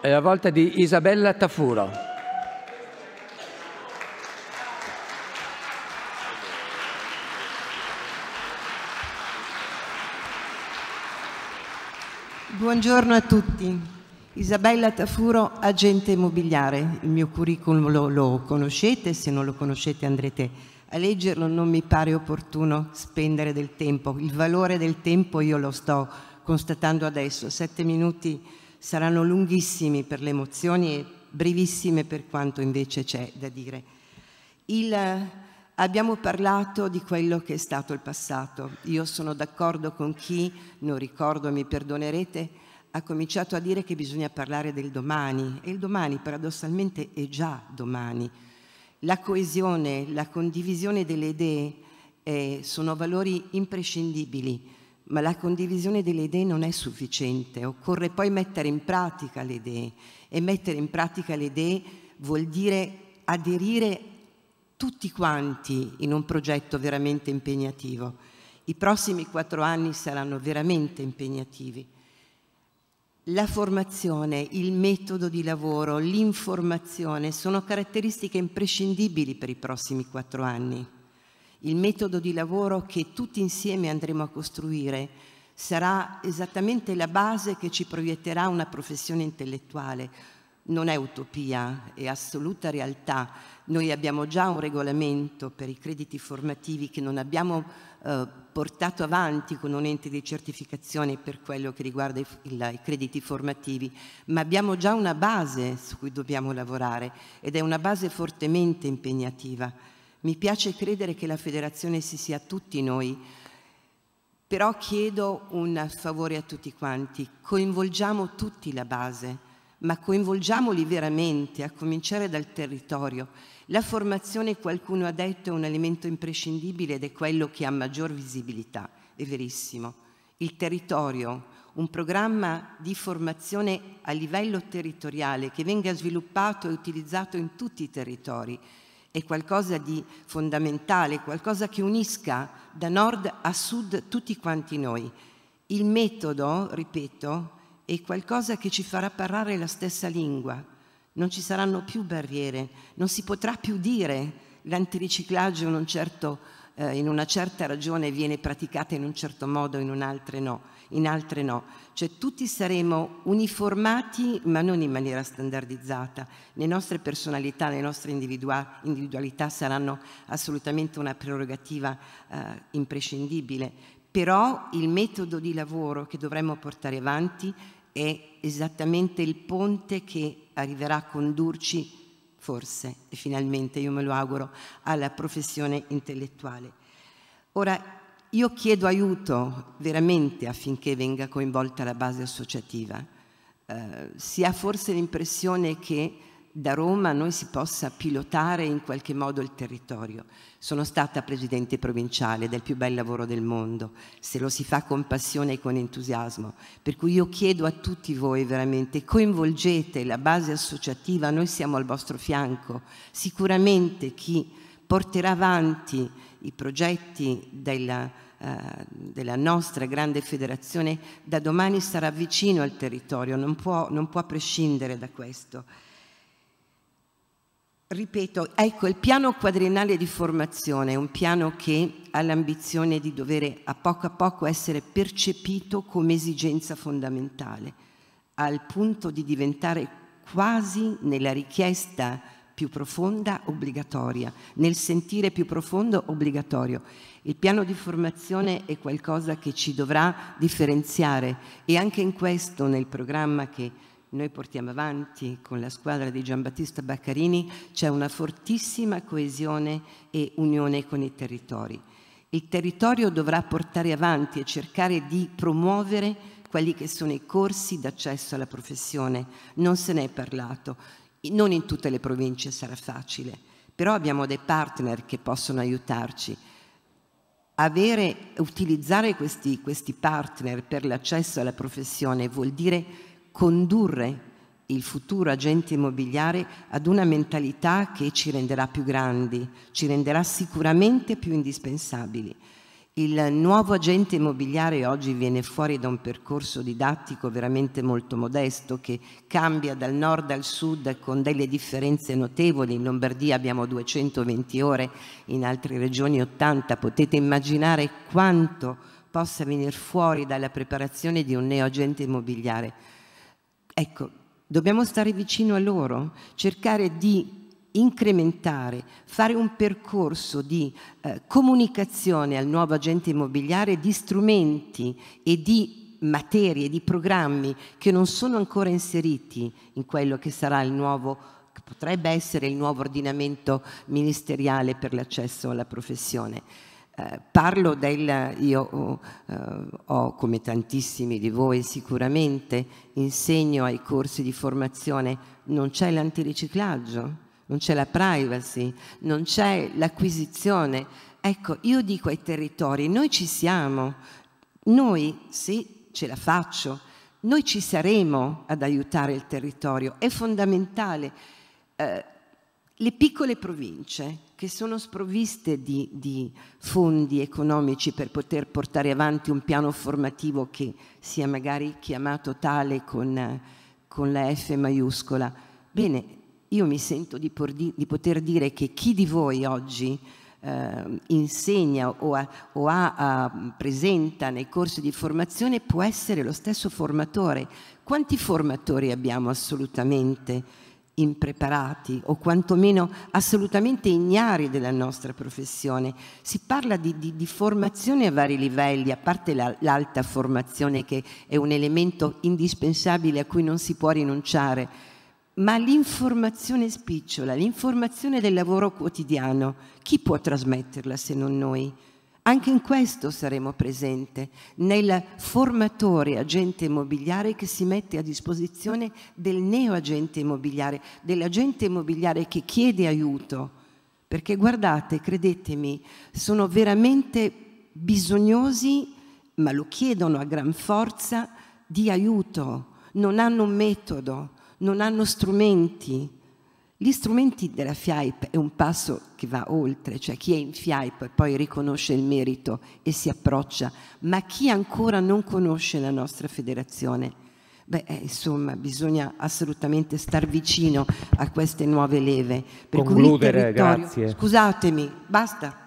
È la volta di Isabella Tafuro. Buongiorno a tutti. Isabella Tafuro, agente immobiliare. Il mio curriculum lo, lo conoscete, se non lo conoscete andrete a leggerlo. Non mi pare opportuno spendere del tempo. Il valore del tempo io lo sto constatando adesso. Sette minuti saranno lunghissimi per le emozioni e brevissime per quanto invece c'è da dire. Il, abbiamo parlato di quello che è stato il passato. Io sono d'accordo con chi, non ricordo, mi perdonerete, ha cominciato a dire che bisogna parlare del domani e il domani paradossalmente è già domani. La coesione, la condivisione delle idee eh, sono valori imprescindibili ma la condivisione delle idee non è sufficiente, occorre poi mettere in pratica le idee e mettere in pratica le idee vuol dire aderire tutti quanti in un progetto veramente impegnativo. I prossimi quattro anni saranno veramente impegnativi. La formazione, il metodo di lavoro, l'informazione sono caratteristiche imprescindibili per i prossimi quattro anni il metodo di lavoro che tutti insieme andremo a costruire sarà esattamente la base che ci proietterà una professione intellettuale. Non è utopia, è assoluta realtà. Noi abbiamo già un regolamento per i crediti formativi che non abbiamo eh, portato avanti con un ente di certificazione per quello che riguarda i, il, i crediti formativi, ma abbiamo già una base su cui dobbiamo lavorare ed è una base fortemente impegnativa. Mi piace credere che la federazione si sia tutti noi, però chiedo un favore a tutti quanti, coinvolgiamo tutti la base, ma coinvolgiamoli veramente, a cominciare dal territorio. La formazione, qualcuno ha detto, è un elemento imprescindibile ed è quello che ha maggior visibilità, è verissimo. Il territorio, un programma di formazione a livello territoriale che venga sviluppato e utilizzato in tutti i territori, è qualcosa di fondamentale, qualcosa che unisca da nord a sud tutti quanti noi. Il metodo, ripeto, è qualcosa che ci farà parlare la stessa lingua. Non ci saranno più barriere, non si potrà più dire l'antiriciclaggio un certo eh, in una certa ragione viene praticata in un certo modo, in, altre no, in altre no. Cioè tutti saremo uniformati ma non in maniera standardizzata. Le nostre personalità, le nostre individualità saranno assolutamente una prerogativa eh, imprescindibile, però il metodo di lavoro che dovremmo portare avanti è esattamente il ponte che arriverà a condurci forse, e finalmente io me lo auguro, alla professione intellettuale. Ora, io chiedo aiuto veramente affinché venga coinvolta la base associativa. Eh, si ha forse l'impressione che da Roma noi si possa pilotare in qualche modo il territorio. Sono stata presidente provinciale del più bel lavoro del mondo, se lo si fa con passione e con entusiasmo. Per cui io chiedo a tutti voi veramente, coinvolgete la base associativa, noi siamo al vostro fianco. Sicuramente chi porterà avanti i progetti della, eh, della nostra grande federazione da domani sarà vicino al territorio, non può, non può prescindere da questo. Ripeto, ecco, il piano quadriennale di formazione è un piano che ha l'ambizione di dover a poco a poco essere percepito come esigenza fondamentale, al punto di diventare quasi nella richiesta più profonda obbligatoria, nel sentire più profondo obbligatorio. Il piano di formazione è qualcosa che ci dovrà differenziare e anche in questo, nel programma che noi portiamo avanti con la squadra di Giambattista Baccarini, c'è una fortissima coesione e unione con i territori. Il territorio dovrà portare avanti e cercare di promuovere quelli che sono i corsi d'accesso alla professione. Non se ne è parlato, non in tutte le province sarà facile, però abbiamo dei partner che possono aiutarci. Avere, utilizzare questi, questi partner per l'accesso alla professione vuol dire condurre il futuro agente immobiliare ad una mentalità che ci renderà più grandi, ci renderà sicuramente più indispensabili. Il nuovo agente immobiliare oggi viene fuori da un percorso didattico veramente molto modesto che cambia dal nord al sud con delle differenze notevoli. In Lombardia abbiamo 220 ore, in altre regioni 80. Potete immaginare quanto possa venire fuori dalla preparazione di un neo agente immobiliare Ecco, dobbiamo stare vicino a loro, cercare di incrementare, fare un percorso di eh, comunicazione al nuovo agente immobiliare di strumenti e di materie, di programmi che non sono ancora inseriti in quello che sarà il nuovo, che potrebbe essere il nuovo ordinamento ministeriale per l'accesso alla professione. Eh, parlo del, io uh, eh, ho come tantissimi di voi sicuramente, insegno ai corsi di formazione, non c'è l'antiriciclaggio, non c'è la privacy, non c'è l'acquisizione. Ecco, io dico ai territori, noi ci siamo, noi sì, ce la faccio, noi ci saremo ad aiutare il territorio, è fondamentale. Eh, le piccole province che sono sprovviste di, di, fondi economici per poter portare avanti un piano formativo che sia magari chiamato tale con, con la F maiuscola, bene, io mi sento di, di, di poter dire che chi di voi oggi eh, insegna o, a, o a, a, presenta nei corsi di formazione può essere lo stesso formatore. Quanti formatori abbiamo assolutamente? impreparati o quantomeno assolutamente ignari della nostra professione. Si parla di, di, di formazione a vari livelli, a parte la, l'alta formazione che è un elemento indispensabile a cui non si può rinunciare, ma l'informazione spicciola, l'informazione del lavoro quotidiano, chi può trasmetterla se non noi? Anche in questo saremo presenti, nel formatore agente immobiliare che si mette a disposizione del neo agente immobiliare, dell'agente immobiliare che chiede aiuto. Perché guardate, credetemi, sono veramente bisognosi, ma lo chiedono a gran forza, di aiuto. Non hanno un metodo, non hanno strumenti gli strumenti della FIAIP è un passo che va oltre, cioè chi è in FIAIP poi riconosce il merito e si approccia, ma chi ancora non conosce la nostra federazione? Beh, eh, insomma, bisogna assolutamente star vicino a queste nuove leve. Per Concludere, grazie. Scusatemi, basta.